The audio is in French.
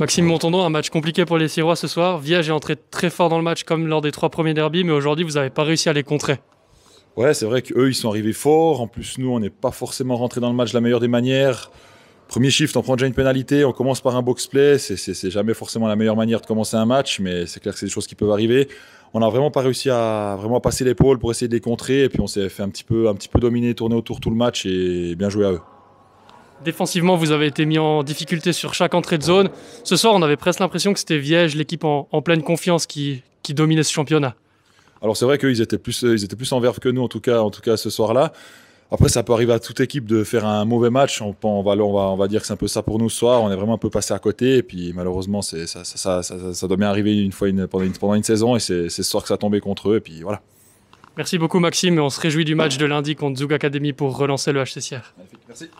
Maxime Montandon, un match compliqué pour les Sirois ce soir. Viage est entré très fort dans le match comme lors des trois premiers derbys, mais aujourd'hui vous n'avez pas réussi à les contrer. Ouais, c'est vrai qu'eux, ils sont arrivés forts. En plus, nous, on n'est pas forcément rentré dans le match de la meilleure des manières. Premier shift, on prend déjà une pénalité, on commence par un box play. C'est jamais forcément la meilleure manière de commencer un match, mais c'est clair que c'est des choses qui peuvent arriver. On n'a vraiment pas réussi à vraiment passer l'épaule pour essayer de les contrer, et puis on s'est fait un petit peu, un petit peu dominer, tourner autour tout le match, et bien jouer à eux. Défensivement, vous avez été mis en difficulté sur chaque entrée de zone. Ce soir, on avait presque l'impression que c'était Viège, l'équipe en, pleine confiance qui, dominait ce championnat. Alors c'est vrai qu'ils étaient plus, ils étaient plus en verve que nous en tout cas, en tout cas ce soir-là. Après, ça peut arriver à toute équipe de faire un mauvais match. On, va, on, va, dire que c'est un peu ça pour nous ce soir. On est vraiment un peu passé à côté. Et puis, malheureusement, ça, ça, ça, doit bien arriver une fois pendant, une, pendant une saison. Et c'est ce soir que ça tombait contre eux. Et puis, voilà. Merci beaucoup, Maxime. on se réjouit du match de lundi contre Zug Academy pour relancer le HCCR. Merci.